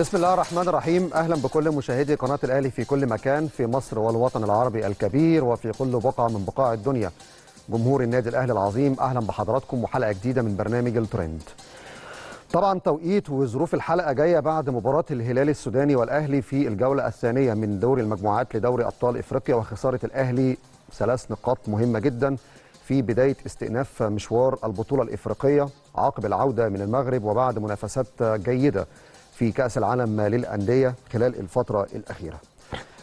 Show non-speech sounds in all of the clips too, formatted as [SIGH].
بسم الله الرحمن الرحيم اهلا بكل مشاهدي قناه الاهلي في كل مكان في مصر والوطن العربي الكبير وفي كل بقعه من بقاع الدنيا جمهور النادي الاهلي العظيم اهلا بحضراتكم وحلقه جديده من برنامج الترند طبعا توقيت وظروف الحلقه جايه بعد مباراه الهلال السوداني والاهلي في الجوله الثانيه من دوري المجموعات لدوري ابطال افريقيا وخساره الاهلي ثلاث نقاط مهمه جدا في بدايه استئناف مشوار البطوله الافريقيه عقب العوده من المغرب وبعد منافسات جيده في كأس العالم للأندية خلال الفترة الأخيرة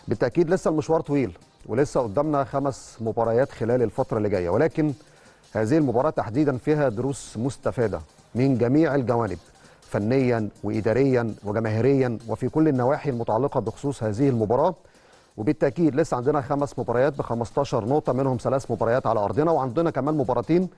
بالتأكيد لسه المشوار طويل ولسه قدامنا خمس مباريات خلال الفترة اللي جاية ولكن هذه المباراة تحديدا فيها دروس مستفادة من جميع الجوانب فنيا وإداريا وجماهيريا وفي كل النواحي المتعلقة بخصوص هذه المباراة وبالتأكيد لسه عندنا خمس مباريات ب 15 نقطة منهم ثلاث مباريات على أرضنا وعندنا كمان مباراتين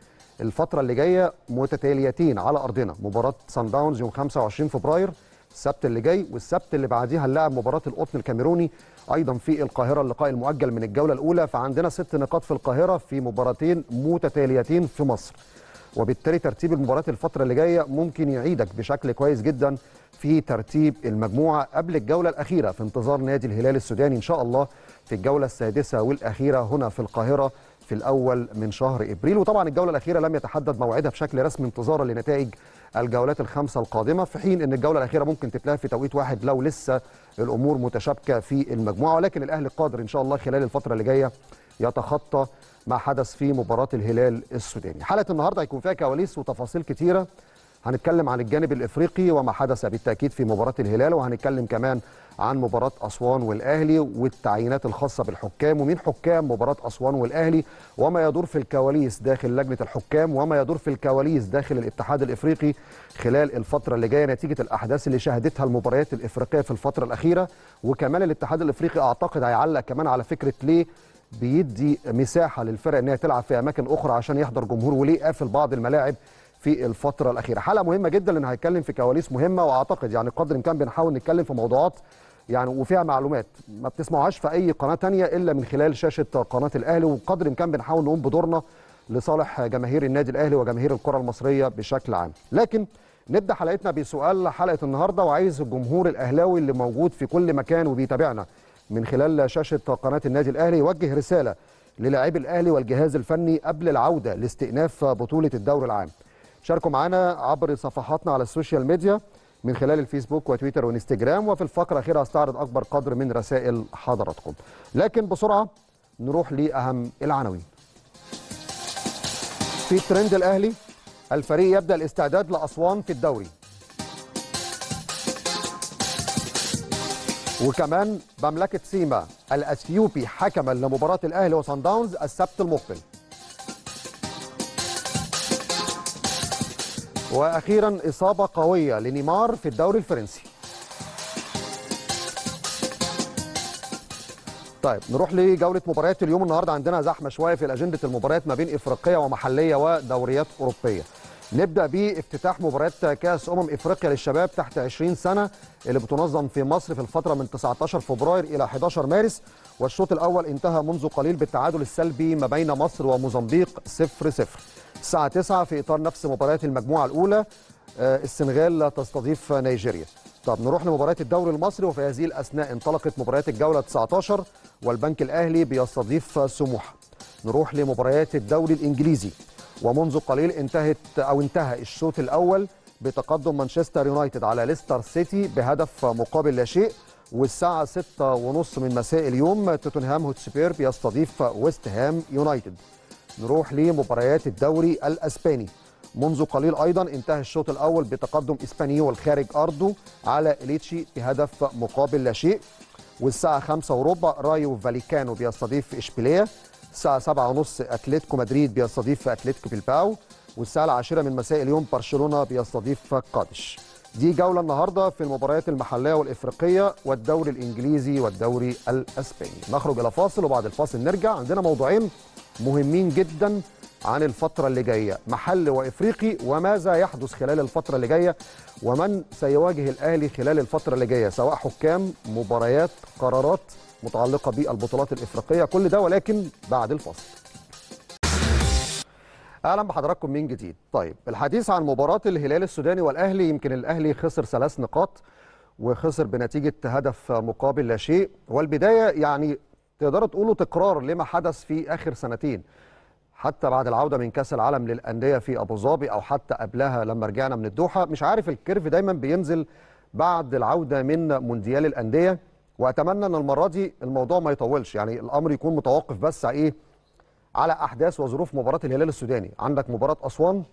الفترة اللي جاية متتاليتين على أرضنا مباراة سان داونز يوم 25 فبراير السبت اللي جاي والسبت اللي بعديها اللاعب مباراه القطن الكاميروني ايضا في القاهره اللقاء المؤجل من الجوله الاولى فعندنا ست نقاط في القاهره في مباراتين متتاليتين في مصر وبالتالي ترتيب المباريات الفتره اللي جايه ممكن يعيدك بشكل كويس جدا في ترتيب المجموعه قبل الجوله الاخيره في انتظار نادي الهلال السوداني ان شاء الله في الجوله السادسه والاخيره هنا في القاهره في الاول من شهر ابريل وطبعا الجوله الاخيره لم يتحدد موعدها بشكل رسمي انتظارا لنتائج الجولات الخمسه القادمه في حين ان الجوله الاخيره ممكن تتلعب في توقيت واحد لو لسه الامور متشابكه في المجموعه ولكن الاهلي قادر ان شاء الله خلال الفتره اللي جايه يتخطى ما حدث في مباراه الهلال السوداني حلقه النهارده هيكون فيها كواليس وتفاصيل كتيره هنتكلم عن الجانب الافريقي وما حدث بالتاكيد في مباراه الهلال وهنتكلم كمان عن مباراة أسوان والأهلي والتعيينات الخاصة بالحكام ومين حكام مباراة أسوان والأهلي وما يدور في الكواليس داخل لجنة الحكام وما يدور في الكواليس داخل الاتحاد الإفريقي خلال الفترة اللي جاية نتيجة الأحداث اللي شهدتها المباريات الإفريقية في الفترة الأخيرة وكمان الاتحاد الإفريقي أعتقد هيعلق كمان على فكرة ليه بيدي مساحه للفرق أنها تلعب في اماكن اخرى عشان يحضر جمهور وليه قافل بعض الملاعب في الفتره الاخيره حلقه مهمه جدا لان هنتكلم في كواليس مهمه واعتقد يعني قدر إمكان بنحاول نتكلم في موضوعات يعني وفيها معلومات ما بتسمعهاش في اي قناه تانية الا من خلال شاشه قناه الاهلي وقدر إمكان بنحاول نقوم بدورنا لصالح جماهير النادي الاهلي وجماهير الكره المصريه بشكل عام لكن نبدا حلقتنا بسؤال حلقه النهارده وعايز الجمهور الاهلاوي اللي موجود في كل مكان وبيتابعنا من خلال شاشه قناه النادي الاهلي يوجه رساله للاعبي الاهلي والجهاز الفني قبل العوده لاستئناف بطوله الدوري العام شاركوا معنا عبر صفحاتنا على السوشيال ميديا من خلال الفيسبوك وتويتر وانستجرام وفي الفقرة الأخيرة هستعرض أكبر قدر من رسائل حضراتكم لكن بسرعة نروح لأهم العناوين في ترند الأهلي الفريق يبدأ الاستعداد لأسوان في الدوري وكمان مملكة سيما الأثيوبي حكما لمباراة الأهلي وصن داونز السبت المقبل واخيرا اصابه قويه لنيمار في الدوري الفرنسي طيب نروح لجوله مباريات اليوم النهارده عندنا زحمه شويه في اجنده المباريات ما بين افريقيه ومحليه ودوريات اوروبيه نبدا بافتتاح مباراه كاس امم افريقيا للشباب تحت 20 سنه اللي بتنظم في مصر في الفتره من 19 فبراير الى 11 مارس والشوط الاول انتهى منذ قليل بالتعادل السلبي ما بين مصر وموزمبيق 0 0 الساعة 9 في إطار نفس مباريات المجموعة الأولى آه، السنغال تستضيف نيجيريا طب نروح لمباراة الدوري المصري وفي هذه الأثناء انطلقت مباريات الجولة 19 والبنك الأهلي بيستضيف سموحة نروح لمباريات الدوري الإنجليزي ومنذ قليل انتهت أو انتهى الشوط الأول بتقدم مانشستر يونايتد على ليستر سيتي بهدف مقابل لا شيء والساعة 6 ونص من مساء اليوم توتنهام هوتسبير بيستضيف ويست هام يونايتد نروح لمباريات الدوري الاسباني منذ قليل ايضا انتهى الشوط الاول بتقدم اسبانيول خارج ارضه على اليتشي بهدف مقابل لا شيء والساعه 5 وربع رايو فاليكانو بيستضيف اشبيليه الساعه 7 ونص اتلتيكو مدريد بيستضيف اتلتيكو بلباو والساعه 10 من مساء اليوم برشلونه بيستضيف قادش دي جوله النهارده في المباريات المحليه والافريقيه والدوري الانجليزي والدوري الاسباني نخرج الى فاصل وبعد الفاصل نرجع عندنا موضوعين مهمين جدا عن الفترة اللي جاية محل وإفريقي وماذا يحدث خلال الفترة اللي جاية ومن سيواجه الأهلي خلال الفترة اللي جاية سواء حكام مباريات قرارات متعلقة بالبطولات الإفريقية كل ده ولكن بعد الفاصل اهلا بحضراتكم من جديد طيب الحديث عن مباراه الهلال السوداني والاهلي يمكن الاهلي خسر ثلاث نقاط وخسر بنتيجه هدف مقابل لا شيء والبدايه يعني تقدروا تقولوا تكرار لما حدث في اخر سنتين حتى بعد العوده من كاس العالم للانديه في ابو ظبي او حتى قبلها لما رجعنا من الدوحه مش عارف الكيرف دايما بينزل بعد العوده من مونديال الانديه واتمنى ان المره دي الموضوع ما يطولش يعني الامر يكون متوقف بس على ايه على احداث وظروف مباراه الهلال السوداني عندك مباراه اسوان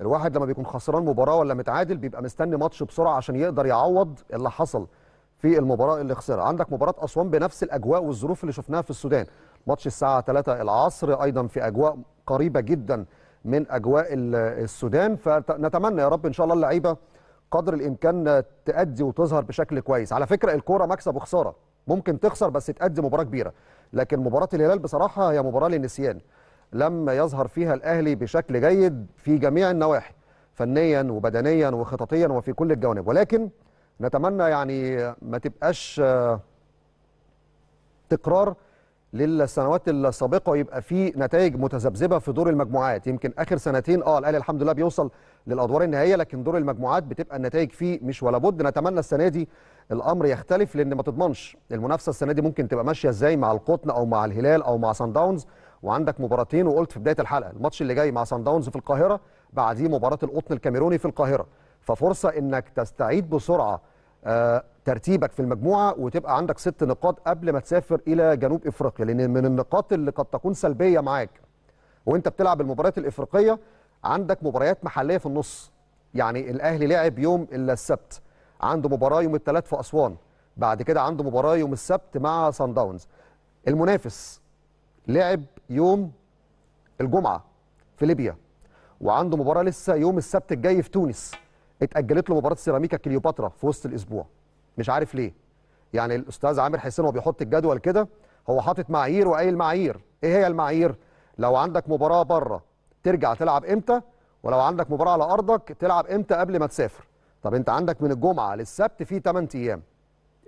الواحد لما بيكون خسران مباراه ولا متعادل بيبقى مستني ماتش بسرعه عشان يقدر يعوض اللي حصل في المباراه اللي خسرها عندك مباراه اسوان بنفس الاجواء والظروف اللي شفناها في السودان ماتش الساعه 3 العصر ايضا في اجواء قريبه جدا من اجواء السودان فنتمنى يا رب ان شاء الله اللعيبه قدر الامكان تادي وتظهر بشكل كويس على فكره الكوره مكسب وخساره ممكن تخسر بس تادي مباراه كبيره لكن مباراه الهلال بصراحه هي مباراه للنسيان لم يظهر فيها الاهلي بشكل جيد في جميع النواحي فنيا وبدنيا وخططيا وفي كل الجوانب ولكن نتمنى يعني ما تبقاش آه، تكرار للسنوات السابقه ويبقى في نتائج متذبذبه في دور المجموعات يمكن اخر سنتين اه الاهلي الحمد لله بيوصل للادوار النهائيه لكن دور المجموعات بتبقى النتائج فيه مش ولا بد نتمنى السنه دي الامر يختلف لان ما تضمنش المنافسه السنه دي ممكن تبقى ماشيه ازاي مع القطن او مع الهلال او مع سان داونز وعندك مباراتين وقلت في بدايه الحلقه الماتش اللي جاي مع سان داونز في القاهره بعديه مباراه القطن الكاميروني في القاهره ففرصه انك تستعيد بسرعه آه، ترتيبك في المجموعه وتبقى عندك ست نقاط قبل ما تسافر الى جنوب افريقيا لان من النقاط اللي قد تكون سلبيه معاك وانت بتلعب المباريات الافريقيه عندك مباريات محليه في النص يعني الاهلي لعب يوم الا السبت عنده مباراه يوم الثلاث في اسوان بعد كده عنده مباراه يوم السبت مع سان داونز المنافس لعب يوم الجمعه في ليبيا وعنده مباراه لسه يوم السبت الجاي في تونس اتاجلت له مباراه سيراميكا كليوباترا في وسط الاسبوع مش عارف ليه يعني الاستاذ عامر حسين وهو بيحط الجدول كده هو حاطط معايير وقايل معايير ايه هي المعايير لو عندك مباراه بره ترجع تلعب امتى ولو عندك مباراه على ارضك تلعب امتى قبل ما تسافر طب انت عندك من الجمعه للسبت في 8 ايام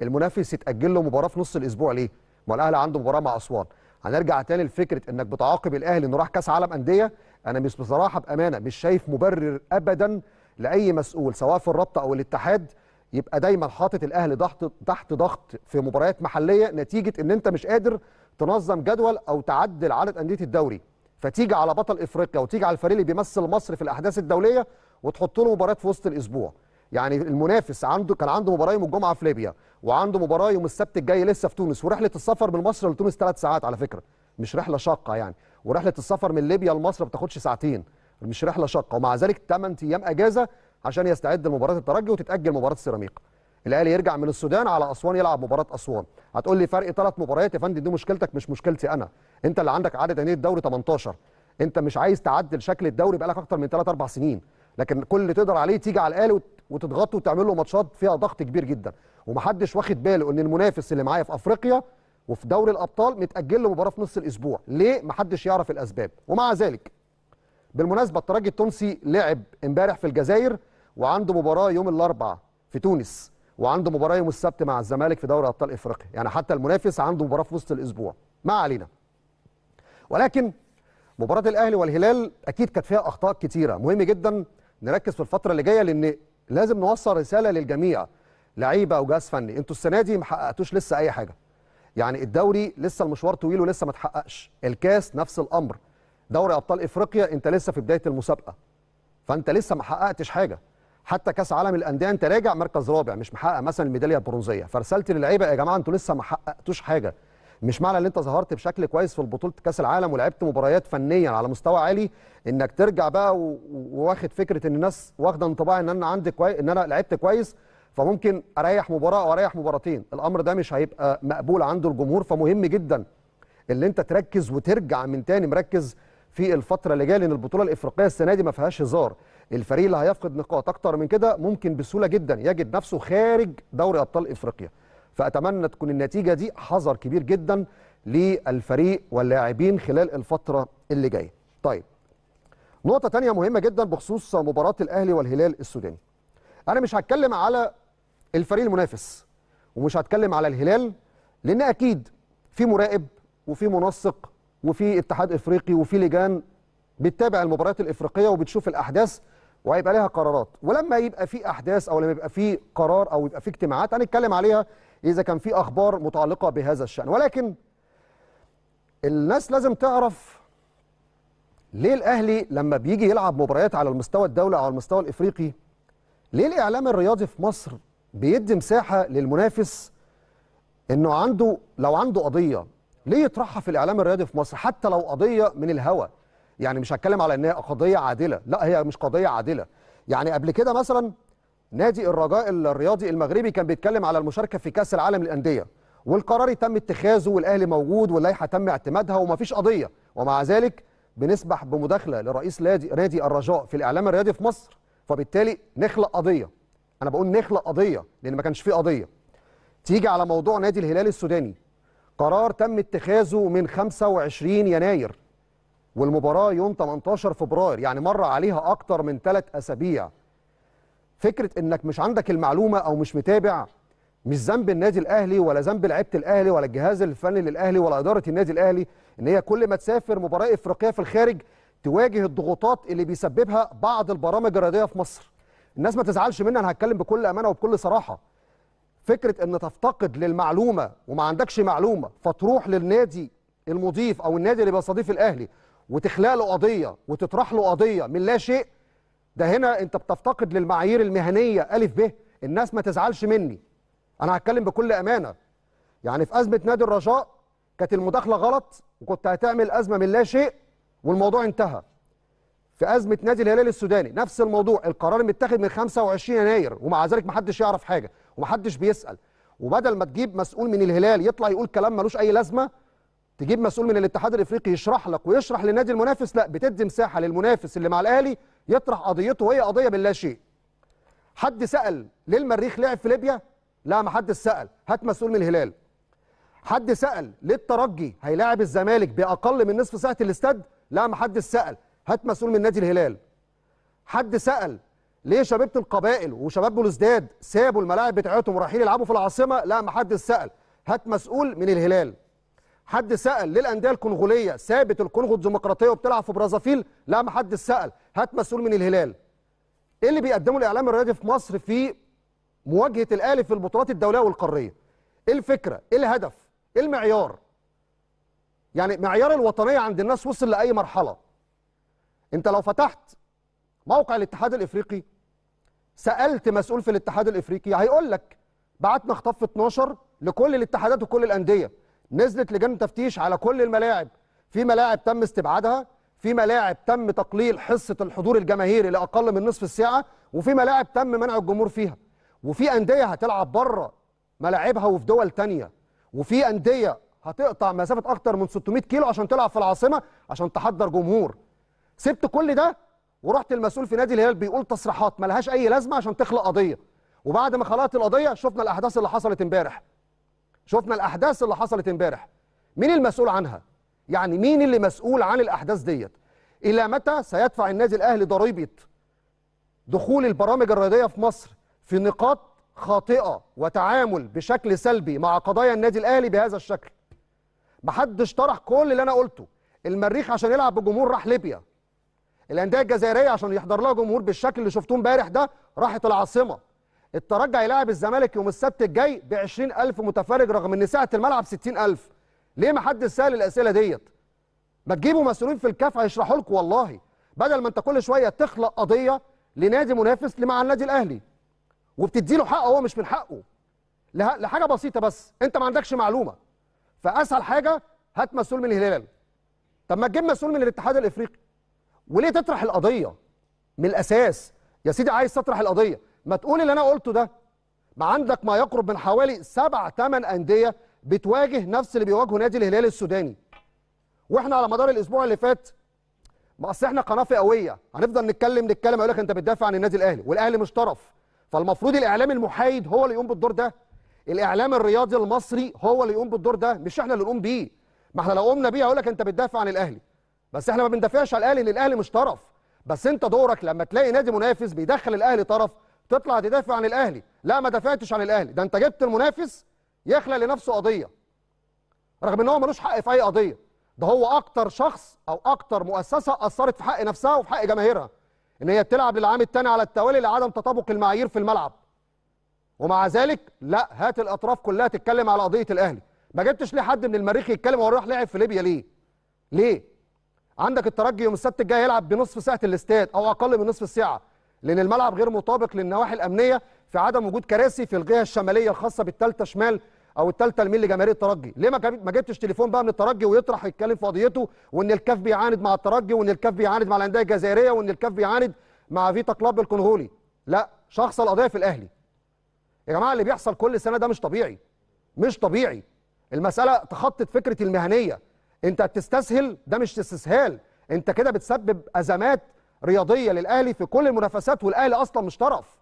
المنافس يتاجل له مباراه في نص الاسبوع ليه ما الاهلي عنده مباراه مع اسوان هنرجع تاني لفكره انك بتعاقب الاهلي انه راح كاس عالم انديه انا مش بصراحه بامانه مش شايف مبرر ابدا لاي مسؤول سواء في الرابطه او الاتحاد يبقى دايما حاطط الاهلي ضغط تحت ضغط في مباريات محليه نتيجه ان انت مش قادر تنظم جدول او تعدل عدد انديه الدوري فتيجي على بطل افريقيا وتيجي على الفريق اللي بيمثل مصر في الاحداث الدوليه وتحط له مباريات في وسط الاسبوع يعني المنافس عنده كان عنده مباراه يوم الجمعه في ليبيا وعنده مباراه يوم السبت الجاي لسه في تونس ورحله السفر من مصر لتونس ثلاث ساعات على فكره مش رحله شاقه يعني ورحله السفر من ليبيا لمصر ما بتاخدش ساعتين مش رحله شاقه ومع ذلك 8 ايام اجازه عشان يستعد لمباراه الترجي وتتاجل مباراه سيراميكا الاهلي يرجع من السودان على اسوان يلعب مباراه اسوان هتقول لي فرق ثلاث مباريات يا فندم دي مشكلتك مش مشكلتي انا انت اللي عندك عدد انديه الدوري 18 انت مش عايز تعدل شكل الدوري بقالك اكتر من 3 4 سنين لكن كل اللي تقدر عليه تيجي على الاهلي وتضغط وتعمل له ماتشات فيها ضغط كبير جدا ومحدش واخد باله ان المنافس اللي معايا في افريقيا وفي دوري الابطال متاجل له مباراه في نص الاسبوع ليه محدش يعرف الاسباب ومع ذلك بالمناسبه الترجي التونسي لعب امبارح في الجزائر وعنده مباراه يوم الاربعاء في تونس وعنده مباراه يوم السبت مع الزمالك في دوري ابطال افريقيا يعني حتى المنافس عنده مباراه في وسط الاسبوع ما علينا ولكن مباراه الاهلي والهلال اكيد كانت فيها اخطاء كتيره مهم جدا نركز في الفتره اللي جايه لان لازم نوصل رساله للجميع لعيبه وجهاز فني انتوا السنه دي ما حققتوش لسه اي حاجه يعني الدوري لسه المشوار طويل ولسه ما تحققش الكاس نفس الامر دوري ابطال افريقيا انت لسه في بدايه المسابقه فانت لسه ما حققتش حاجه حتى كاس عالم الانديه انت راجع مركز رابع مش محقق مثلا الميداليه البرونزيه فرسلت للعيبه يا جماعه انتوا لسه ما حققتوش حاجه مش معنى ان انت ظهرت بشكل كويس في بطوله كاس العالم ولعبت مباريات فنيا على مستوى عالي انك ترجع بقى وواخد فكره ان الناس واخده انطباع ان انا عندي كويس ان انا لعبت كويس فممكن اريح مباراه او اريح مباراتين الامر ده مش هيبقى مقبول عند الجمهور فمهم جدا اللي انت تركز وترجع من تاني مركز في الفتره اللي جايه لان البطوله الافريقيه السنه دي ما فيهاش هزار الفريق اللي هيفقد نقاط اكتر من كده ممكن بسهوله جدا يجد نفسه خارج دوري ابطال افريقيا فاتمنى تكون النتيجه دي حذر كبير جدا للفريق واللاعبين خلال الفتره اللي جايه طيب نقطه تانية مهمه جدا بخصوص مباراه الاهلي والهلال السوداني انا مش هتكلم على الفريق المنافس ومش هتكلم على الهلال لان اكيد في مراقب وفي منسق وفي اتحاد افريقي وفي لجان بتتابع المباريات الافريقيه وبتشوف الاحداث وهيبقى لها قرارات ولما يبقى في احداث او لما يبقى في قرار او يبقى في اجتماعات هنتكلم عليها اذا كان في اخبار متعلقه بهذا الشان ولكن الناس لازم تعرف ليه الاهلي لما بيجي يلعب مباريات على المستوى الدولي او على المستوى الافريقي ليه الاعلام الرياضي في مصر بيدي مساحه للمنافس انه عنده لو عنده قضيه ليه يطرحها في الاعلام الرياضي في مصر حتى لو قضيه من الهوى يعني مش هتكلم على انها قضيه عادله لا هي مش قضيه عادله يعني قبل كده مثلا نادي الرجاء الرياضي المغربي كان بيتكلم على المشاركه في كاس العالم للانديه والقرار تم اتخاذه والاهلي موجود واللائحه تم اعتمادها ومفيش قضيه ومع ذلك بنسمح بمداخله لرئيس نادي الرجاء في الاعلام الرياضي في مصر فبالتالي نخلق قضيه انا بقول نخلق قضيه لان ما كانش في قضيه تيجي على موضوع نادي الهلال السوداني قرار تم اتخاذه من 25 يناير والمباراة يوم 18 فبراير يعني مر عليها أكتر من ثلاث أسابيع فكرة إنك مش عندك المعلومة أو مش متابع مش ذنب النادي الأهلي ولا ذنب لعيبة الأهلي ولا الجهاز الفني للأهلي ولا إدارة النادي الأهلي إن هي كل ما تسافر مباراة إفريقية في الخارج تواجه الضغوطات اللي بيسببها بعض البرامج الرياضية في مصر الناس ما تزعلش مني أنا هتكلم بكل أمانة وبكل صراحة فكره ان تفتقد للمعلومه وما عندكش معلومه فتروح للنادي المضيف او النادي اللي بيستضيف الاهلي وتخلق له قضيه وتطرح له قضيه من لا شيء ده هنا انت بتفتقد للمعايير المهنيه الف ب الناس ما تزعلش مني انا هتكلم بكل امانه يعني في ازمه نادي الرجاء كانت المداخله غلط وكنت هتعمل ازمه من لا شيء والموضوع انتهى في ازمه نادي الهلال السوداني نفس الموضوع القرار متاخد من 25 يناير ومع ذلك ما حدش يعرف حاجه ومحدش بيسال وبدل ما تجيب مسؤول من الهلال يطلع يقول كلام ملوش اي لازمه تجيب مسؤول من الاتحاد الافريقي يشرح لك ويشرح للنادي المنافس لا بتدي مساحه للمنافس اللي مع الاهلي يطرح قضيته وهي قضيه باللا شيء حد سال ليه المريخ لعب في ليبيا لا ما حدش سال هات مسؤول من الهلال حد سال ليه الترجي هيلاعب الزمالك باقل من نصف ساعه الاستاد لا ما حدش سال هات مسؤول من نادي الهلال حد سال ليه شبيبه القبائل وشباب بلوزداد سابوا الملاعب بتاعتهم ورايحين يلعبوا في العاصمه لا ما حدش سال هات مسؤول من الهلال حد سال ليه الانديه الكونغوليه سابت الكونغو الديمقراطيه وبتلعب في برازافيل لا ما حدش سال هات مسؤول من الهلال ايه اللي بيقدمه الاعلام الرياضي في مصر في مواجهه الاهلي في البطولات الدوليه والقاريه ايه الفكره ايه الهدف ايه المعيار يعني معيار الوطنيه عند الناس وصل لاي مرحله انت لو فتحت موقع الاتحاد الافريقي سالت مسؤول في الاتحاد الافريقي هيقول لك بعتنا خطاب في 12 لكل الاتحادات وكل الانديه نزلت لجان تفتيش على كل الملاعب في ملاعب تم استبعادها في ملاعب تم تقليل حصه الحضور الجماهيري لاقل من نصف الساعه وفي ملاعب تم منع الجمهور فيها وفي انديه هتلعب بره ملاعبها وفي دول تانية وفي انديه هتقطع مسافه اكتر من 600 كيلو عشان تلعب في العاصمه عشان تحضر جمهور سبت كل ده ورحت المسؤول في نادي الهلال بيقول تصريحات لهاش اي لازمه عشان تخلق قضيه وبعد ما خلقت القضيه شفنا الاحداث اللي حصلت امبارح شفنا الاحداث اللي حصلت امبارح مين المسؤول عنها يعني مين اللي مسؤول عن الاحداث ديت الى متى سيدفع النادي الاهلي ضريبه دخول البرامج الرياضيه في مصر في نقاط خاطئه وتعامل بشكل سلبي مع قضايا النادي الاهلي بهذا الشكل محدش طرح كل اللي انا قلته المريخ عشان يلعب بجمهور راح ليبيا الانديه الجزائريه عشان يحضر لها جمهور بالشكل اللي شفتوه امبارح ده راحت العاصمه الترجي هيلاعب الزمالك يوم السبت الجاي ب 20000 متفرج رغم ان سعه الملعب 60000 ليه ما حد سال الاسئله ديت ما تجيبوا مسؤولين في الكاف هيشرحوا لكم والله بدل ما انت كل شويه تخلق قضيه لنادي منافس مع النادي الاهلي وبتدي له حقه هو مش من حقه لحاجه بسيطه بس انت ما عندكش معلومه فاسهل حاجه هات مسؤول من الهلال طب ما تجيب مسؤول من الاتحاد الافريقي وليه تطرح القضيه من الاساس يا سيدي عايز تطرح القضيه ما تقول اللي انا قلته ده ما عندك ما يقرب من حوالي سبع ثمان انديه بتواجه نفس اللي بيواجهه نادي الهلال السوداني واحنا على مدار الاسبوع اللي فات ما اصل احنا قناه فئويه هنفضل نتكلم نتكلم اقول لك انت بتدافع عن النادي الاهلي والاهلي مش طرف فالمفروض الاعلام المحايد هو اللي يقوم بالدور ده الاعلام الرياضي المصري هو اللي يقوم بالدور ده مش احنا اللي نقوم بيه ما احنا لو قمنا بيه هقول لك انت بتدافع عن الاهلي بس احنا ما بندافعش على الاهلي لان الاهلي مش طرف بس انت دورك لما تلاقي نادي منافس بيدخل الاهلي طرف تطلع تدافع عن الاهلي لا ما دافعتش عن الاهلي ده انت جبت المنافس يخلق لنفسه قضيه رغم ان هو ملوش حق في اي قضيه ده هو اكتر شخص او اكتر مؤسسه اثرت في حق نفسها وفي حق جماهيرها ان هي بتلعب للعام الثاني على التوالي لعدم تطابق المعايير في الملعب ومع ذلك لا هات الاطراف كلها تتكلم على قضيه الاهلي ما جبتش ليه حد من المريخ يتكلم هو راح لعب في ليبيا ليه ليه عندك الترجي يوم السبت الجاي هيلعب بنصف ساعه الاستاد او اقل من نصف الساعه لان الملعب غير مطابق للنواحي الامنيه في عدم وجود كراسي في الجهه الشماليه الخاصه بالثالثه شمال او الثالثه اليمين لجماهير الترجي ليه ما جبتش تليفون بقى من الترجي ويطرح يتكلم في قضيته وان الكاف بيعاند مع الترجي وان الكاف بيعاند مع الانديه الجزائريه وان الكاف بيعاند مع فيتا كلاب الكونغولي لا شخص القضيه في الاهلي يا جماعه اللي بيحصل كل سنه ده مش طبيعي مش طبيعي المساله تخطت فكره المهنيه انت تستسهل ده مش استسهال انت كده بتسبب ازمات رياضيه للاهلي في كل المنافسات والاهلي اصلا مش طرف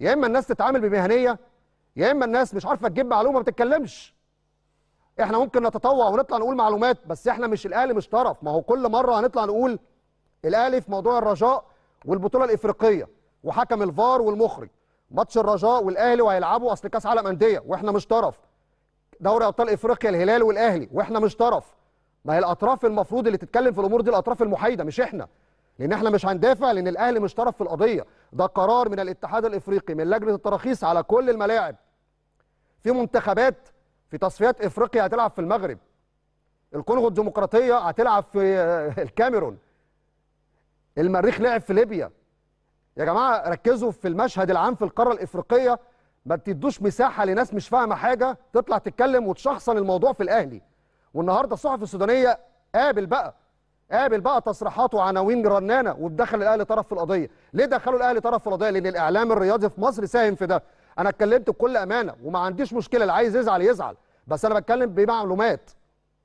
يا اما الناس تتعامل بمهنيه يا اما الناس مش عارفه تجيب معلومه ما بتتكلمش احنا ممكن نتطوع ونطلع نقول معلومات بس احنا مش الاهلي مش طرف ما هو كل مره هنطلع نقول الاهلي في موضوع الرجاء والبطوله الافريقيه وحكم الفار والمخرج ماتش الرجاء والاهلي وهيلعبوا اصل كاس عالم انديه واحنا مش طرف دوري ابطال افريقيا الهلال والاهلي واحنا مش طرف ما هي الاطراف المفروض اللي تتكلم في الامور دي الاطراف المحايده مش احنا لان احنا مش هندافع لان الاهلي مش طرف في القضيه ده قرار من الاتحاد الافريقي من لجنه التراخيص على كل الملاعب في منتخبات في تصفيات افريقيا هتلعب في المغرب الكونغو الديمقراطيه هتلعب في آه، [LAUGHS] الكاميرون المريخ لعب في ليبيا يا جماعه ركزوا في المشهد العام في القاره الافريقيه ما بتدوش مساحه لناس مش فاهمه حاجه تطلع تتكلم وتشخصن الموضوع في الاهلي والنهارده الصحف السودانيه قابل بقى قابل بقى تصريحات وعناوين رنانه ودخل الاهلي طرف في القضيه ليه دخلوا الاهلي طرف في القضيه لان الاعلام الرياضي في مصر ساهم في ده انا اتكلمت بكل امانه وما عنديش مشكله اللي عايز يزعل يزعل بس انا بتكلم بمعلومات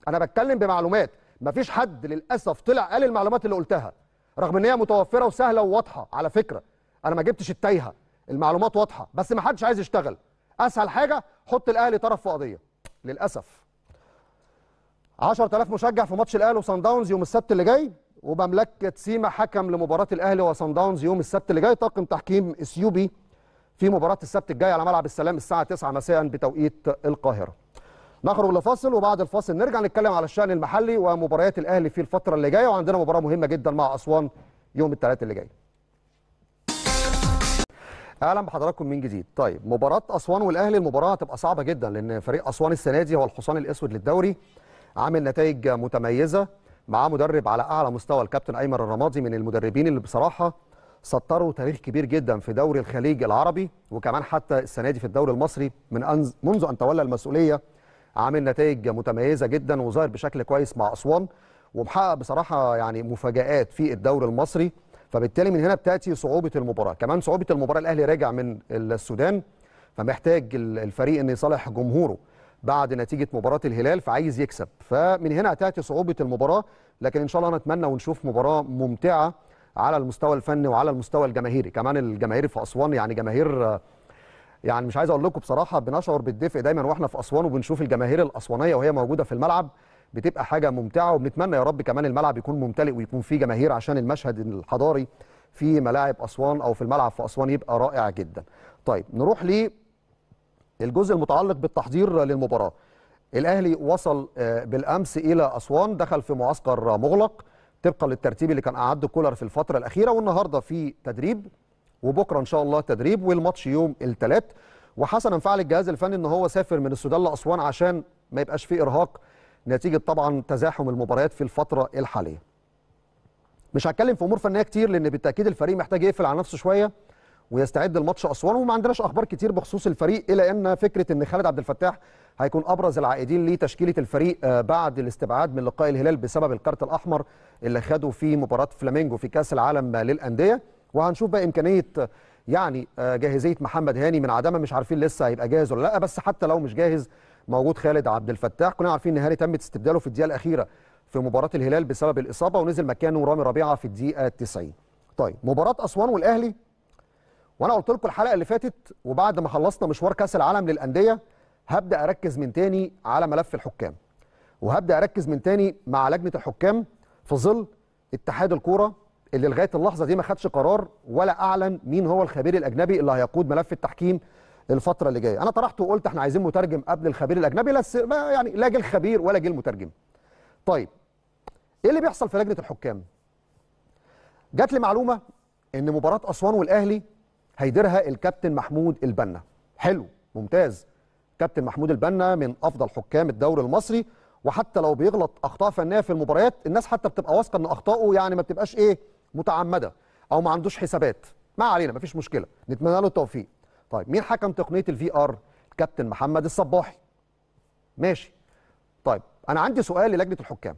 انا بتكلم بمعلومات مفيش حد للاسف طلع قال المعلومات اللي قلتها رغم ان هي متوفره وسهله وواضحه على فكره انا ما جبتش التايهه المعلومات واضحه بس ما حدش عايز يشتغل اسهل حاجه حط الاهلي طرف في قضيه للاسف 10000 مشجع في ماتش الاهلي وصن داونز يوم السبت اللي جاي ومملكه سيما حكم لمباراه الاهلي وصن داونز يوم السبت اللي جاي طاقم تحكيم اثيوبي في مباراه السبت الجاي على ملعب السلام الساعه 9 مساء بتوقيت القاهره. نخرج لفاصل وبعد الفاصل نرجع نتكلم على الشان المحلي ومباريات الاهلي في الفتره اللي جايه وعندنا مباراه مهمه جدا مع اسوان يوم الثلاثاء اللي جاي. اهلا بحضراتكم من جديد طيب مباراه اسوان والاهلي المباراه هتبقى صعبه جدا لان فريق اسوان السنه دي هو الحصان الاسود للدوري عامل نتائج متميزه معاه مدرب على اعلى مستوى الكابتن ايمن الرمادي من المدربين اللي بصراحه سطروا تاريخ كبير جدا في دوري الخليج العربي وكمان حتى السنه دي في الدوري المصري من أنز... منذ ان تولى المسؤوليه عامل نتائج متميزه جدا وظاهر بشكل كويس مع اسوان ومحقق بصراحه يعني مفاجات في الدوري المصري فبالتالي من هنا بتاتي صعوبه المباراه كمان صعوبه المباراه الاهلي راجع من السودان فمحتاج الفريق ان يصالح جمهوره بعد نتيجه مباراه الهلال فعايز يكسب فمن هنا تأتي صعوبه المباراه لكن ان شاء الله نتمنى ونشوف مباراه ممتعه على المستوى الفني وعلى المستوى الجماهيري كمان الجماهير في اسوان يعني جماهير يعني مش عايز اقول لكم بصراحه بنشعر بالدفء دايما واحنا في اسوان وبنشوف الجماهير الاسوانيه وهي موجوده في الملعب بتبقى حاجه ممتعه وبنتمنى يا رب كمان الملعب يكون ممتلئ ويكون فيه جماهير عشان المشهد الحضاري في ملاعب اسوان او في الملعب في اسوان يبقى رائع جدا. طيب نروح ليه الجزء المتعلق بالتحضير للمباراه الاهلي وصل آه، بالامس الى اسوان دخل في معسكر مغلق طبقا للترتيب اللي كان اعده كولر في الفتره الاخيره والنهارده في تدريب وبكره ان شاء الله تدريب والماتش يوم الثلاث وحسن انفعل الجهاز الفني ان هو سافر من السودان لاسوان عشان ما يبقاش فيه ارهاق نتيجه طبعا تزاحم المباريات في الفتره الحاليه مش هتكلم في امور فنيه كتير لان بالتاكيد الفريق محتاج يقفل على نفسه شويه ويستعد لماتش اسوان وما عندناش اخبار كتير بخصوص الفريق الا ان فكره ان خالد عبد الفتاح هيكون ابرز العائدين لتشكيله الفريق آه، بعد الاستبعاد من لقاء الهلال بسبب الكارت الاحمر اللي خده في مباراه فلامينجو في كاس العالم للانديه وهنشوف بقى امكانيه آه، يعني آه، جاهزيه محمد هاني من عدمه مش عارفين لسه هيبقى جاهز ولا لا بس حتى لو مش جاهز موجود خالد عبد الفتاح كلنا عارفين ان هاني تم استبداله في الدقيقه الاخيره في مباراه الهلال بسبب الاصابه ونزل مكانه رامي ربيعه في الدقيقه 90 طيب مباراه اسوان والاهلي وانا قلت لكم الحلقه اللي فاتت وبعد ما خلصنا مشوار كاس العالم للانديه هبدا اركز من تاني على ملف الحكام وهبدا اركز من تاني مع لجنه الحكام في ظل اتحاد الكوره اللي لغايه اللحظه دي ما خدش قرار ولا اعلن مين هو الخبير الاجنبي اللي هيقود ملف التحكيم الفتره اللي جايه انا طرحت وقلت احنا عايزين مترجم قبل الخبير الاجنبي بس يعني لا جه الخبير ولا جه المترجم طيب ايه اللي بيحصل في لجنه الحكام جات لي معلومه ان مباراه اسوان والاهلي هيديرها الكابتن محمود البنا حلو ممتاز كابتن محمود البنا من افضل حكام الدوري المصري وحتى لو بيغلط اخطاء فنيه في المباريات الناس حتى بتبقى واثقه ان اخطائه يعني ما بتبقاش ايه متعمده او ما عندوش حسابات ما علينا مفيش مشكله نتمنى له التوفيق طيب مين حكم تقنيه الفي ار كابتن محمد الصباحي ماشي طيب انا عندي سؤال للجنه الحكام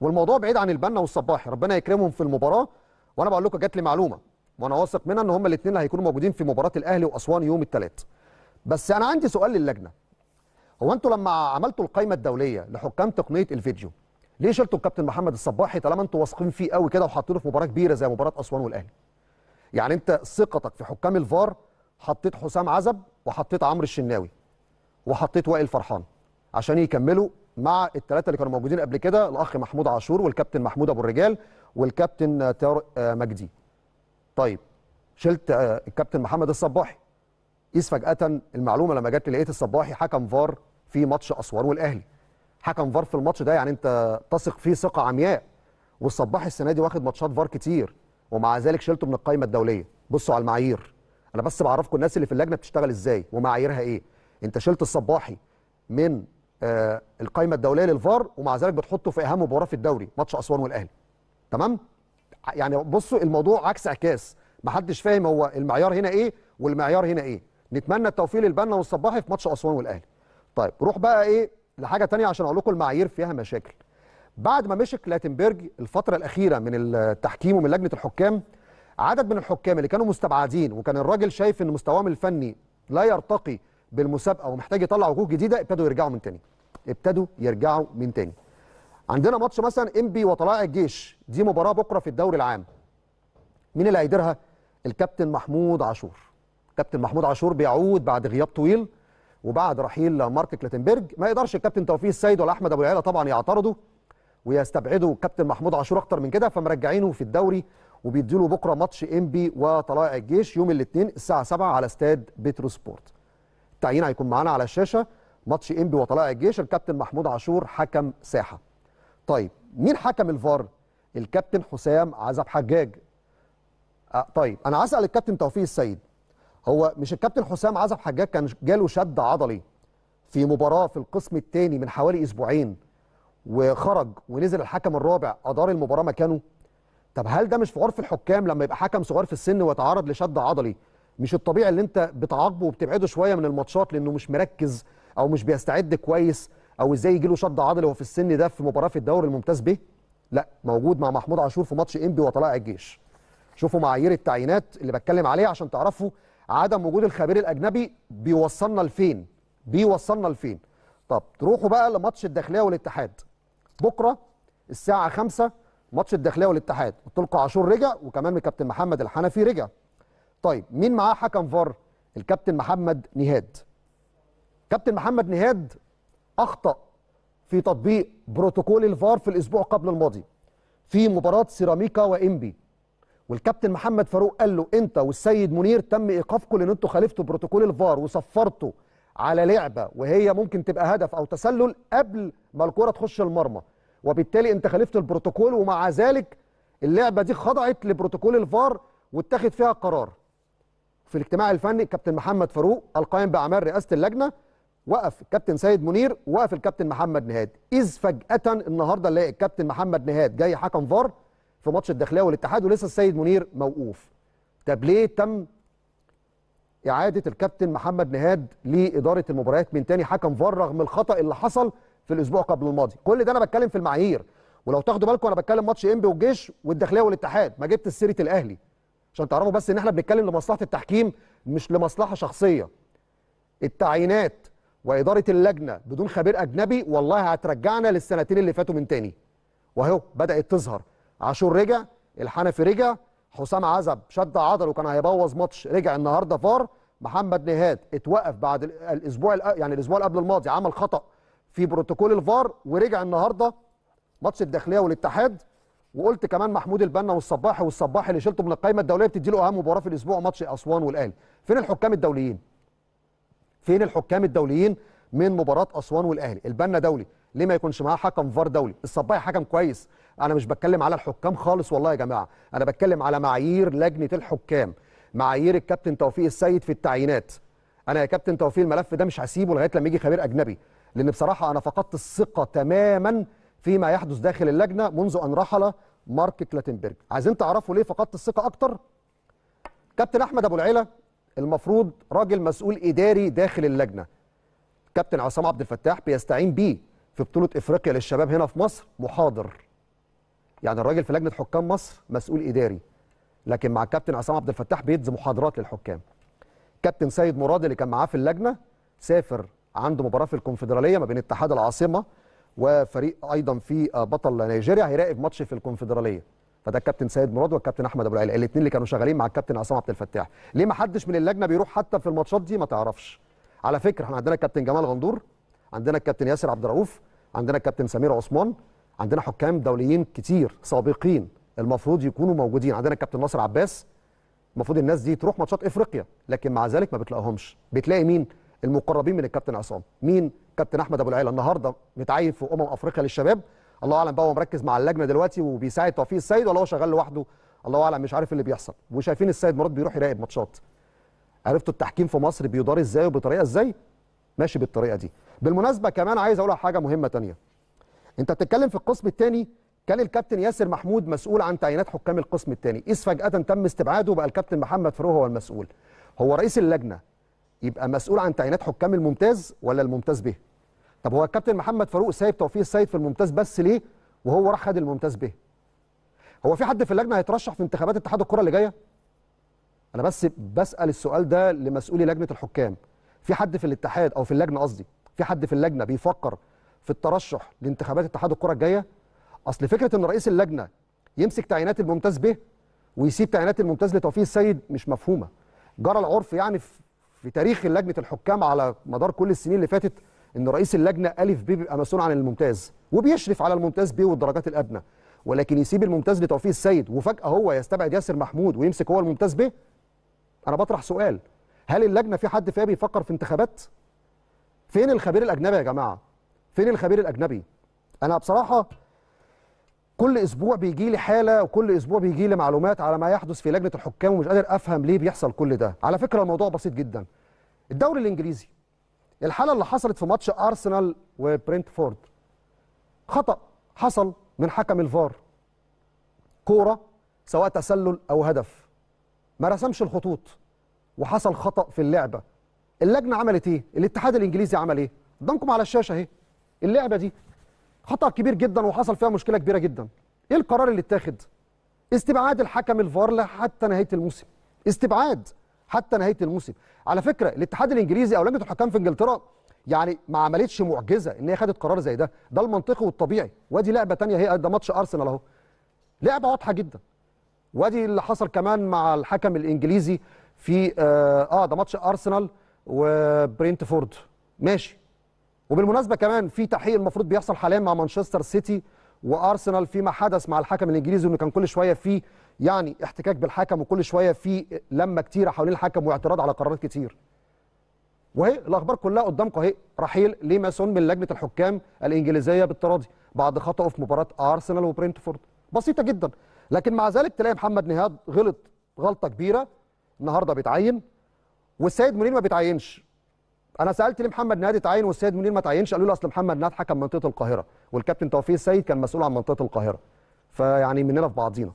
والموضوع بعيد عن البنا والصباحي ربنا يكرمهم في المباراه وانا بقول لكم جات لي معلومه وانا واثق منها ان هما الاثنين اللي هيكونوا موجودين في مباراه الاهلي واسوان يوم الثلاث بس انا عندي سؤال للجنه هو انتوا لما عملتوا القائمه الدوليه لحكام تقنيه الفيديو ليه شلتوا الكابتن محمد الصباحي طالما انتوا واثقين فيه قوي كده وحاطينه في مباراه كبيره زي مباراه اسوان والاهلي يعني انت ثقتك في حكام الفار حطيت حسام عزب وحطيت عمرو الشناوي وحطيت وائل فرحان عشان يكملوا مع الثلاثه اللي كانوا موجودين قبل كده الاخ محمود عاشور والكابتن محمود ابو الرجال والكابتن طارق آه، مجدي طيب شلت آه، الكابتن محمد الصباحي قيس فجاه المعلومه لما جت لقيت الصباحي حكم فار في ماتش اسوان والاهلي حكم فار في الماتش ده يعني انت تثق فيه ثقه عمياء والصباحي السنه دي واخد ماتشات فار كتير ومع ذلك شلته من القائمه الدوليه بصوا على المعايير انا بس بعرفكم الناس اللي في اللجنه بتشتغل ازاي ومعاييرها ايه انت شلت الصباحي من آه، القائمه الدوليه للفار ومع ذلك بتحطه في اهم مباراه في الدوري ماتش اسوان والاهلي تمام يعني بصوا الموضوع عكس عكاس محدش فاهم هو المعيار هنا ايه والمعيار هنا ايه نتمنى التوفيق للبنا والصباحي في ماتش اسوان والاهلي طيب روح بقى ايه لحاجه تانية عشان اقول لكم المعايير فيها مشاكل بعد ما مشي كلاتنبرج الفتره الاخيره من التحكيم ومن لجنه الحكام عدد من الحكام اللي كانوا مستبعدين وكان الراجل شايف ان مستواهم الفني لا يرتقي بالمسابقه ومحتاج يطلع وجوه جديده ابتدوا يرجعوا من تاني ابتدوا يرجعوا من تاني عندنا ماتش مثلا انبي وطلائع الجيش دي مباراه بكره في الدوري العام مين اللي هيديرها الكابتن محمود عاشور كابتن محمود عاشور بيعود بعد غياب طويل وبعد رحيل مارك كلاتنبرج ما يقدرش الكابتن توفيق السيد ولا احمد ابو العيله طبعا يعترضوا ويستبعدوا كابتن محمود عاشور اكتر من كده فمرجعينه في الدوري وبيدي له بكره ماتش انبي وطلائع الجيش يوم الاثنين الساعه 7 على استاد بيترو سبورت التعيين هيكون معانا على الشاشه ماتش انبي وطلائع الجيش الكابتن محمود عاشور حكم ساحه طيب مين حكم الفار الكابتن حسام عزب حجاج أه طيب انا هسال الكابتن توفيق السيد هو مش الكابتن حسام عزب حجاج كان جاله شد عضلي في مباراه في القسم الثاني من حوالي اسبوعين وخرج ونزل الحكم الرابع ادار المباراه مكانه طب هل ده مش في عرف الحكام لما يبقى حكم صغير في السن ويتعرض لشد عضلي مش الطبيعي اللي انت بتعاقبه وبتبعده شويه من الماتشات لانه مش مركز او مش بيستعد كويس او ازاي يجي له شد عضلي وهو في السن ده في مباراه في الدوري الممتاز به لا موجود مع محمود عاشور في ماتش انبي وطلائع الجيش شوفوا معايير التعيينات اللي بتكلم عليها عشان تعرفوا عدم وجود الخبير الاجنبي بيوصلنا لفين بيوصلنا لفين طب تروحوا بقى لماتش الداخليه والاتحاد بكره الساعه 5 ماتش الداخليه والاتحاد قلت لكم عاشور رجع وكمان الكابتن محمد الحنفي رجع طيب مين معاه حكم فار الكابتن محمد نهاد كابتن محمد نهاد اخطا في تطبيق بروتوكول الفار في الاسبوع قبل الماضي في مباراه سيراميكا وانبي والكابتن محمد فاروق قال له انت والسيد منير تم ايقافكم لان انتوا خالفتوا بروتوكول الفار وصفرتوا على لعبه وهي ممكن تبقى هدف او تسلل قبل ما الكره تخش المرمى وبالتالي انت خالفت البروتوكول ومع ذلك اللعبه دي خضعت لبروتوكول الفار واتخذ فيها قرار في الاجتماع الفني كابتن محمد فاروق القائم باعمال رئاسه اللجنه وقف الكابتن سيد منير وقف الكابتن محمد نهاد اذ فجاه النهارده نلاقي الكابتن محمد نهاد جاي حكم فار في ماتش الداخليه والاتحاد ولسه السيد منير موقوف طب ليه تم اعاده الكابتن محمد نهاد لاداره المباريات من تاني حكم فار رغم الخطا اللي حصل في الاسبوع قبل الماضي كل ده انا بتكلم في المعايير ولو تاخدوا بالكم انا بتكلم ماتش انبي والجيش والداخليه والاتحاد ما جبت سيره الاهلي عشان تعرفوا بس ان احنا بنتكلم لمصلحه التحكيم مش لمصلحه شخصيه التعيينات وإدارة اللجنة بدون خبير أجنبي والله هترجعنا للسنتين اللي فاتوا من تاني وأهو بدأت تظهر عاشور رجع الحنفي رجع حسام عزب شد عضله وكان هيبوظ ماتش رجع النهارده فار محمد نهاد اتوقف بعد الاسبوع يعني الاسبوع اللي قبل الماضي عمل خطأ في بروتوكول الفار ورجع النهارده ماتش الداخليه والاتحاد وقلت كمان محمود البنا والصباحي والصباحي اللي شلته من القائمه الدوليه بتدي له اهم مباراه في الاسبوع ماتش اسوان والاهلي فين الحكام الدوليين فين الحكام الدوليين من مباراه اسوان والاهلي البنا دولي ليه ما يكونش معاه حكم فار دولي الصبايه حكم كويس انا مش بتكلم على الحكام خالص والله يا جماعه انا بتكلم على معايير لجنه الحكام معايير الكابتن توفيق السيد في التعيينات انا يا كابتن توفيق الملف ده مش هسيبه لغايه لما يجي خبير اجنبي لان بصراحه انا فقدت الثقه تماما فيما يحدث داخل اللجنه منذ ان رحل مارك كلاتنبرج عايزين تعرفوا ليه فقدت الثقه اكتر كابتن احمد ابو العيله المفروض راجل مسؤول اداري داخل اللجنه كابتن عصام عبد الفتاح بيستعين بيه في بطوله افريقيا للشباب هنا في مصر محاضر يعني الراجل في لجنه حكام مصر مسؤول اداري لكن مع كابتن عصام عبد الفتاح بيدز محاضرات للحكام كابتن سيد مراد اللي كان معاه في اللجنه سافر عنده مباراه في الكونفدراليه ما بين اتحاد العاصمه وفريق ايضا في بطل نيجيريا هيراقب ماتش في الكونفدراليه فده الكابتن سيد مراد والكابتن احمد ابو العيله الاثنين اللي كانوا شغالين مع الكابتن عصام عبد الفتاح ليه ما حدش من اللجنه بيروح حتى في الماتشات دي ما تعرفش على فكره احنا عندنا الكابتن جمال غندور عندنا الكابتن ياسر عبد الرؤوف عندنا الكابتن سمير عثمان عندنا حكام دوليين كتير سابقين المفروض يكونوا موجودين عندنا الكابتن ناصر عباس المفروض الناس دي تروح ماتشات افريقيا لكن مع ذلك ما بتلاقيهمش بتلاقي مين المقربين من الكابتن عصام مين كابتن احمد ابو العيله النهارده متعين في امم افريقيا للشباب الله اعلم بقى هو مركز مع اللجنه دلوقتي وبيساعد توفيق السيد ولا هو شغال لوحده الله اعلم مش عارف اللي بيحصل وشايفين السيد مراد بيروح يراقب ماتشات عرفتوا التحكيم في مصر بيدار ازاي وبطريقه ازاي ماشي بالطريقه دي بالمناسبه كمان عايز اقول حاجه مهمه ثانيه انت بتتكلم في القسم الثاني كان الكابتن ياسر محمود مسؤول عن تعيينات حكام القسم الثاني إذ فجأة تم استبعاده بقى الكابتن محمد فروه هو المسؤول هو رئيس اللجنة يبقى مسؤول عن تعيينات حكام الممتاز ولا الممتاز به طب هو الكابتن محمد فاروق سايب توفيق السيد في الممتاز بس ليه وهو راح خد الممتاز به هو في حد في اللجنه هيترشح في انتخابات اتحاد الكره اللي جايه انا بس بسال السؤال ده لمسؤولي لجنه الحكام في حد في الاتحاد او في اللجنه قصدي في حد في اللجنه بيفكر في الترشح لانتخابات اتحاد الكره الجايه اصل فكره ان رئيس اللجنه يمسك تعيينات الممتاز به ويسيب تعيينات الممتاز لتوفيق السيد مش مفهومه جرى العرف يعني في تاريخ لجنه الحكام على مدار كل السنين اللي فاتت ان رئيس اللجنه الف ب بيبقى مسؤول عن الممتاز وبيشرف على الممتاز ب والدرجات الادنى ولكن يسيب الممتاز لتوفيق السيد وفجاه هو يستبعد ياسر محمود ويمسك هو الممتاز ب انا بطرح سؤال هل اللجنه في حد فيها بيفكر في انتخابات فين الخبير الاجنبي يا جماعه فين الخبير الاجنبي انا بصراحه كل اسبوع بيجي لي حاله وكل اسبوع بيجي لي معلومات على ما يحدث في لجنه الحكام ومش قادر افهم ليه بيحصل كل ده على فكره الموضوع بسيط جدا الدوري الانجليزي الحاله اللي حصلت في ماتش ارسنال وبرنتفورد خطا حصل من حكم الفار كوره سواء تسلل او هدف ما رسمش الخطوط وحصل خطا في اللعبه اللجنه عملت ايه الاتحاد الانجليزي عمل ايه قدامكم على الشاشه اهي اللعبه دي خطا كبير جدا وحصل فيها مشكله كبيره جدا ايه القرار اللي اتاخد استبعاد الحكم الفار لحتى نهايه الموسم استبعاد حتى نهايه الموسم على فكره الاتحاد الانجليزي او لجنه الحكام في انجلترا يعني ما عملتش معجزه ان هي خدت قرار زي ده ده المنطقي والطبيعي وادي لعبه ثانيه هي ده ماتش ارسنال اهو لعبه واضحه جدا وادي اللي حصل كمان مع الحكم الانجليزي في آه،, اه, ده ماتش ارسنال وبرينتفورد ماشي وبالمناسبه كمان في تحقيق المفروض بيحصل حاليا مع مانشستر سيتي وارسنال فيما حدث مع الحكم الانجليزي انه كان كل شويه في يعني احتكاك بالحكم وكل شويه في لمه كتيره حوالين الحكم واعتراض على قرارات كتير وهي الاخبار كلها قدامكم اهي رحيل ليماسون من لجنه الحكام الانجليزيه بالتراضي بعد خطاه في مباراه ارسنال وبرنتفورد بسيطه جدا لكن مع ذلك تلاقي محمد نهاد غلط غلطه كبيره النهارده بيتعين والسيد منير ما بيتعينش انا سالت ليه محمد نهاد اتعين والسيد منير ما اتعينش قالوا لي اصل محمد نهاد حكم منطقه القاهره والكابتن توفيق السيد كان مسؤول عن منطقه القاهره فيعني مننا في بعضينا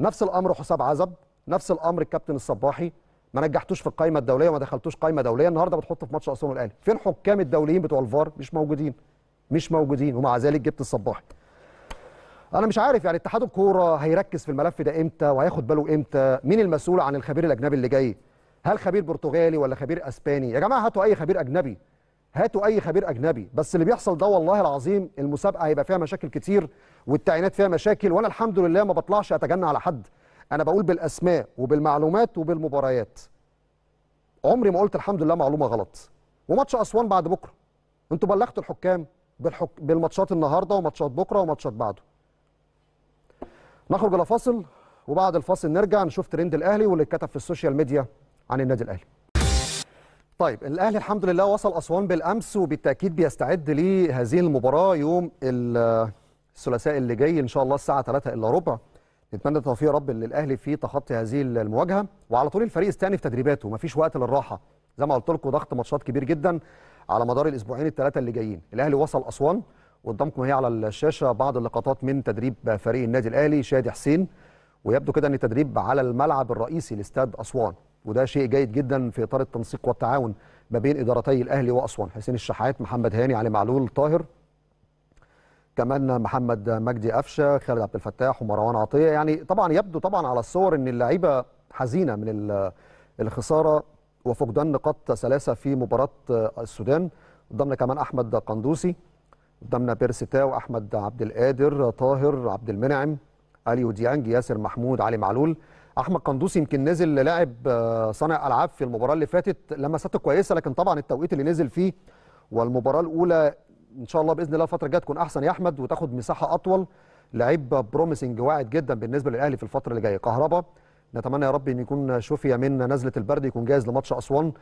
نفس الامر حسام عزب نفس الامر الكابتن الصباحي ما نجحتوش في القائمه الدوليه وما دخلتوش قائمه دوليه النهارده بتحط في ماتش اسوان والاهلي فين حكام الدوليين بتوع الفار مش موجودين مش موجودين ومع ذلك جبت الصباحي انا مش عارف يعني اتحاد الكوره هيركز في الملف ده امتى وهياخد باله امتى مين المسؤول عن الخبير الاجنبي اللي جاي هل خبير برتغالي ولا خبير اسباني يا جماعه هاتوا اي خبير اجنبي هاتوا اي خبير اجنبي بس اللي بيحصل ده والله العظيم المسابقه هيبقى فيها مشاكل كتير والتعيينات فيها مشاكل وانا الحمد لله ما بطلعش اتجنى على حد انا بقول بالاسماء وبالمعلومات وبالمباريات عمري ما قلت الحمد لله معلومه غلط وماتش اسوان بعد بكره انتوا بلغتوا الحكام بالحك... بالماتشات النهارده وماتشات بكره وماتشات بعده نخرج الى فاصل وبعد الفاصل نرجع نشوف ترند الاهلي واللي اتكتب في السوشيال ميديا عن النادي الاهلي طيب الاهلي الحمد لله وصل اسوان بالامس وبالتاكيد بيستعد لهذه المباراه يوم الثلاثاء اللي جاي ان شاء الله الساعه 3 الا ربع نتمنى توفيق رب للاهلي في تخطي هذه المواجهه وعلى طول الفريق الثاني في تدريباته مفيش وقت للراحه زي ما قلت لكم ضغط ماتشات كبير جدا على مدار الاسبوعين الثلاثه اللي جايين الاهلي وصل اسوان قدامكم هي على الشاشه بعض اللقطات من تدريب فريق النادي الاهلي شادي حسين ويبدو كده ان التدريب على الملعب الرئيسي لاستاد اسوان وده شيء جيد جدا في اطار التنسيق والتعاون ما بين ادارتي الاهلي واسوان حسين الشحات محمد هاني علي معلول طاهر كمان محمد مجدي قفشه خالد عبد الفتاح ومروان عطيه يعني طبعا يبدو طبعا على الصور ان اللعيبه حزينه من الخساره وفقدان نقاط ثلاثه في مباراه السودان قدامنا كمان احمد قندوسي قدامنا بيرسي تاو احمد عبد القادر طاهر عبد المنعم اليو وديانج ياسر محمود علي معلول احمد قندوسي يمكن نزل لاعب آه، صانع العاب في المباراه اللي فاتت لمساته كويسه لكن طبعا التوقيت اللي نزل فيه والمباراه الاولى ان شاء الله باذن الله الفتره الجايه تكون احسن يا احمد وتاخد مساحه اطول لعيب بروميسنج واعد جدا بالنسبه للاهلي في الفتره اللي جايه كهربا نتمنى يا رب ان يكون شوفيا من نزله البرد يكون جاهز لماتش اسوان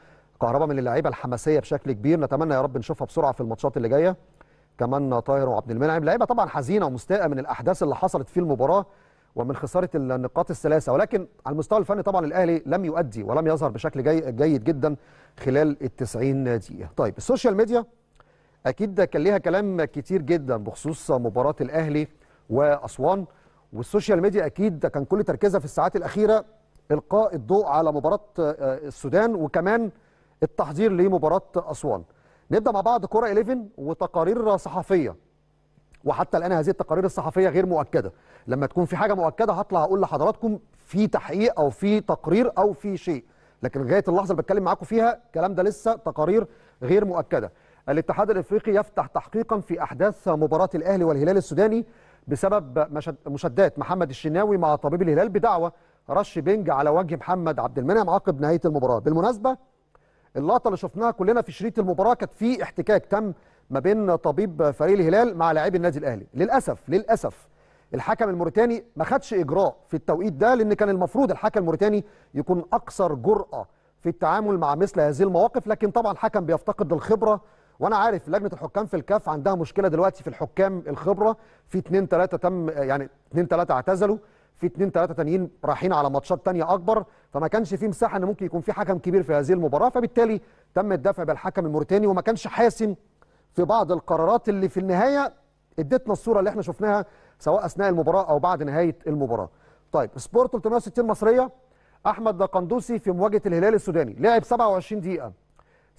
كهربا من اللعيبه الحماسيه بشكل كبير نتمنى يا رب نشوفها بسرعه في الماتشات اللي جايه كمان طاهر وعبد المنعم لعيبه طبعا حزينه ومستاءه من الاحداث اللي حصلت في المباراه ومن خساره النقاط الثلاثه ولكن على المستوى الفني طبعا الاهلي لم يؤدي ولم يظهر بشكل جي جيد جدا خلال ال 90 دقيقه. طيب السوشيال ميديا اكيد كان ليها كلام كتير جدا بخصوص مباراه الاهلي واسوان والسوشيال ميديا اكيد كان كل تركيزها في الساعات الاخيره القاء الضوء على مباراه آه، السودان وكمان التحضير لمباراه اسوان. نبدا مع بعض كوره 11 وتقارير صحفيه وحتى الان هذه التقارير الصحفيه غير مؤكده لما تكون في حاجه مؤكده هطلع اقول لحضراتكم في تحقيق او في تقرير او في شيء لكن لغايه اللحظه اللي بتكلم معاكم فيها الكلام ده لسه تقارير غير مؤكده الاتحاد الافريقي يفتح تحقيقا في احداث مباراه الاهلي والهلال السوداني بسبب مشادات محمد الشناوي مع طبيب الهلال بدعوى رش بنج على وجه محمد عبد المنعم عقب نهايه المباراه بالمناسبه اللقطه اللي شفناها كلنا في شريط المباراه كانت في احتكاك تم ما بين طبيب فريق الهلال مع لاعبي النادي الاهلي للاسف للاسف الحكم الموريتاني ما خدش اجراء في التوقيت ده لان كان المفروض الحكم الموريتاني يكون اكثر جرأه في التعامل مع مثل هذه المواقف لكن طبعا الحكم بيفتقد الخبره وانا عارف لجنه الحكام في الكاف عندها مشكله دلوقتي في الحكام الخبره في 2 3 تم يعني 2 3 اعتزلوا في 2 3 تانيين رايحين على ماتشات تانية اكبر فما كانش في مساحه ان ممكن يكون في حكم كبير في هذه المباراه فبالتالي تم الدفع بالحكم الموريتاني وما كانش حاسم في بعض القرارات اللي في النهايه ادتنا الصوره اللي احنا شفناها سواء اثناء المباراه او بعد نهايه المباراه. طيب سبورت 360 مصريه احمد قندوسي في مواجهه الهلال السوداني لعب 27 دقيقه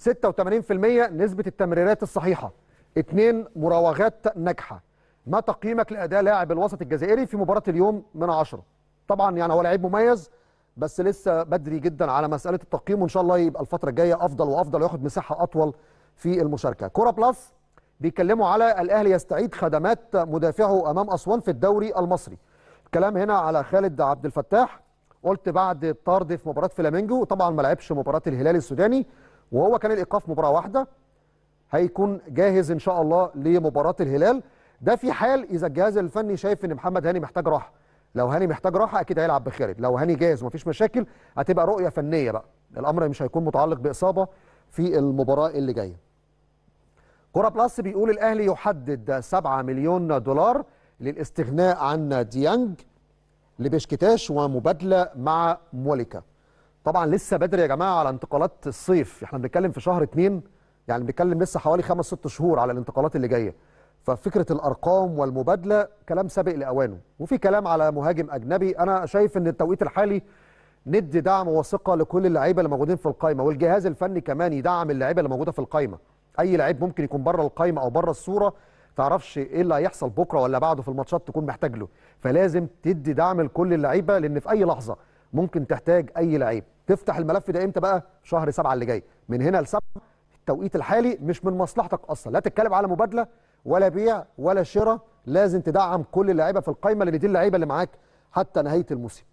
86% نسبه التمريرات الصحيحه اثنين مراوغات ناجحه ما تقييمك لاداء لاعب الوسط الجزائري في مباراه اليوم من 10 طبعا يعني هو لعيب مميز بس لسه بدري جدا على مساله التقييم وان شاء الله يبقى الفتره الجايه افضل وافضل وياخد مساحه اطول في المشاركه كره بلس بيتكلموا على الاهلي يستعيد خدمات مدافعه امام اسوان في الدوري المصري الكلام هنا على خالد عبد الفتاح قلت بعد الطرد في مباراه فلامينجو طبعا ما لعبش مباراه الهلال السوداني وهو كان الايقاف مباراه واحده هيكون جاهز ان شاء الله لمباراه الهلال ده في حال اذا الجهاز الفني شايف ان محمد هاني محتاج راحه لو هاني محتاج راحه اكيد هيلعب بخالد لو هاني جاهز ومفيش مشاكل هتبقى رؤيه فنيه بقى الامر مش هيكون متعلق باصابه في المباراه اللي جايه كوره بلس بيقول الاهلي يحدد 7 مليون دولار للاستغناء عن ديانج لبشكتاش ومبادله مع موليكا طبعا لسه بدري يا جماعه على انتقالات الصيف احنا بنتكلم في شهر اتنين يعني بنتكلم لسه حوالي 5 6 شهور على الانتقالات اللي جايه ففكره الارقام والمبادله كلام سابق لاوانه وفي كلام على مهاجم اجنبي انا شايف ان التوقيت الحالي ندي دعم وثقه لكل اللعيبه اللي موجودين في القايمه والجهاز الفني كمان يدعم اللعيبه اللي موجوده في القايمه اي لعيب ممكن يكون بره القايمه او بره الصوره تعرفش ايه اللي هيحصل بكره ولا بعده في الماتشات تكون محتاج له فلازم تدي دعم لكل اللعيبه لان في اي لحظه ممكن تحتاج اي لعيب تفتح الملف ده امتى بقى شهر سبعة اللي جاي من هنا لسبعة التوقيت الحالي مش من مصلحتك اصلا لا تتكلم على مبادله ولا بيع ولا شراء لازم تدعم كل اللعيبه في القايمه لان دي اللعيبه اللي معاك حتى نهايه الموسم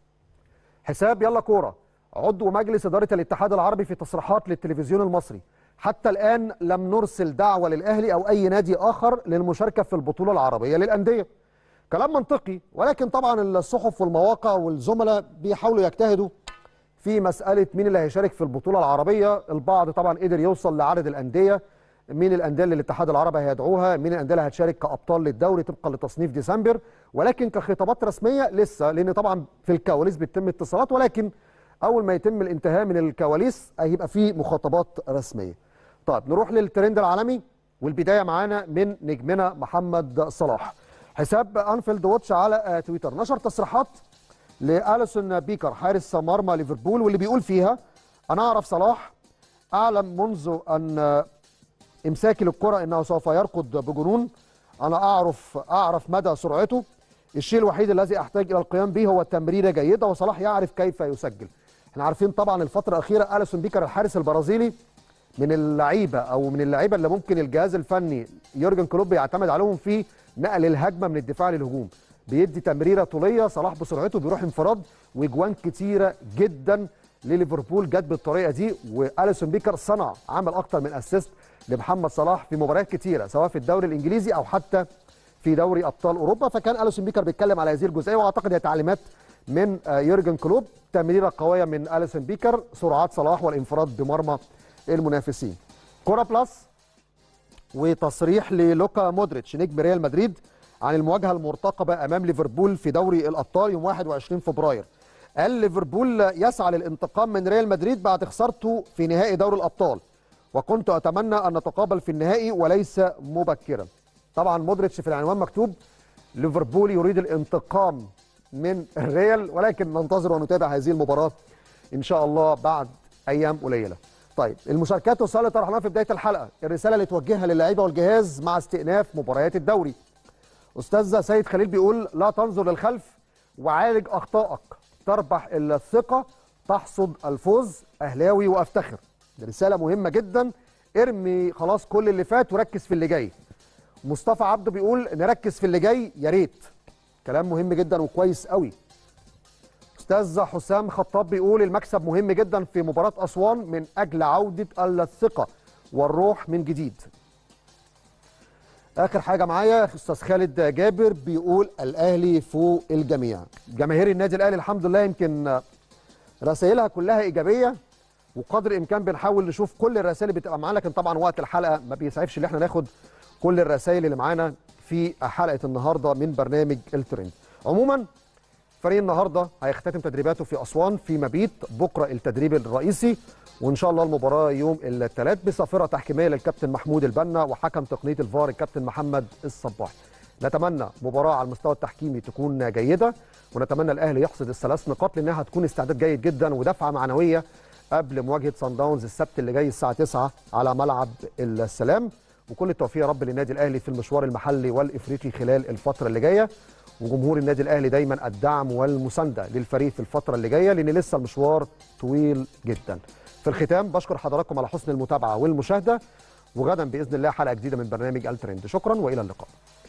حساب يلا كوره عضو مجلس اداره الاتحاد العربي في تصريحات للتلفزيون المصري حتى الآن لم نرسل دعوة للأهلي أو أي نادي آخر للمشاركة في البطولة العربية للأندية كلام منطقي ولكن طبعا الصحف والمواقع والزملاء بيحاولوا يجتهدوا في مسألة مين اللي هيشارك في البطولة العربية البعض طبعا قدر يوصل لعدد الأندية مين الأندية اللي الاتحاد العربي هيدعوها مين الأندية اللي هتشارك كأبطال للدوري طبقا لتصنيف ديسمبر ولكن كخطابات رسمية لسه لأن طبعا في الكواليس بتتم اتصالات ولكن أول ما يتم الانتهاء من الكواليس هيبقى في مخاطبات رسمية طيب نروح للترند العالمي والبدايه معانا من نجمنا محمد صلاح حساب انفيلد واتش على آه، تويتر نشر تصريحات لاليسون بيكر حارس مرمى ليفربول واللي بيقول فيها انا اعرف صلاح اعلم منذ ان امساكي للكره انه سوف يركض بجنون انا اعرف اعرف مدى سرعته الشيء الوحيد الذي احتاج الى القيام به هو تمريره جيده وصلاح يعرف كيف يسجل احنا عارفين طبعا الفتره الاخيره اليسون بيكر الحارس البرازيلي من اللعيبه او من اللعيبه اللي ممكن الجهاز الفني يورجن كلوب يعتمد عليهم في نقل الهجمه من الدفاع للهجوم بيدي تمريره طوليه صلاح بسرعته بيروح انفراد واجوان كتيره جدا لليفربول جت بالطريقه دي واليسون بيكر صنع عمل اكتر من اسيست لمحمد صلاح في مباريات كتيره سواء في الدوري الانجليزي او حتى في دوري ابطال اوروبا فكان اليسون بيكر بيتكلم على هذه الجزئيه واعتقد هي تعليمات من آه، يورجن كلوب تمريره قويه من اليسون بيكر سرعات صلاح والانفراد بمرمى المنافسين كرة بلس وتصريح للوكا مودريتش نجم ريال مدريد عن المواجهة المرتقبة أمام ليفربول في دوري الأبطال يوم 21 فبراير قال ليفربول يسعى للانتقام من ريال مدريد بعد خسارته في نهائي دوري الأبطال وكنت أتمنى أن نتقابل في النهائي وليس مبكرا طبعا مودريتش في العنوان مكتوب ليفربول يريد الانتقام من الريال ولكن ننتظر ونتابع هذه المباراة إن شاء الله بعد أيام قليلة طيب المشاركات وصلت طرحناها في بدايه الحلقه الرساله اللي توجهها للاعيبه والجهاز مع استئناف مباريات الدوري استاذ سيد خليل بيقول لا تنظر للخلف وعالج اخطائك تربح الثقه تحصد الفوز اهلاوي وافتخر دي رساله مهمه جدا ارمي خلاص كل اللي فات وركز في اللي جاي مصطفى عبده بيقول نركز في اللي جاي يا ريت كلام مهم جدا وكويس قوي الاستاذ حسام خطاب بيقول المكسب مهم جدا في مباراه اسوان من اجل عوده الثقه والروح من جديد اخر حاجه معايا استاذ خالد جابر بيقول الاهلي فوق الجميع جماهير النادي الاهلي الحمد لله يمكن رسائلها كلها ايجابيه وقدر الامكان بنحاول نشوف كل الرسائل اللي بتبقى معانا لكن طبعا وقت الحلقه ما بيسعفش ان احنا ناخد كل الرسائل اللي معانا في حلقه النهارده من برنامج الترند عموما فريق النهارده هيختتم تدريباته في اسوان في مبيت بكره التدريب الرئيسي وان شاء الله المباراه يوم الثلاث بصافره تحكيميه للكابتن محمود البنا وحكم تقنيه الفار الكابتن محمد الصباح نتمنى مباراه على المستوى التحكيمي تكون جيده ونتمنى الاهلي يحصد الثلاث نقاط لانها هتكون استعداد جيد جدا ودفعه معنويه قبل مواجهه سان داونز السبت اللي جاي الساعه 9 على ملعب السلام وكل التوفيق يا رب للنادي الاهلي في المشوار المحلي والافريقي خلال الفتره اللي جايه وجمهور النادي الاهلي دايما الدعم والمسانده للفريق في الفتره اللي جايه لان لسه المشوار طويل جدا. في الختام بشكر حضراتكم على حسن المتابعه والمشاهده وغدا باذن الله حلقه جديده من برنامج الترند شكرا والى اللقاء.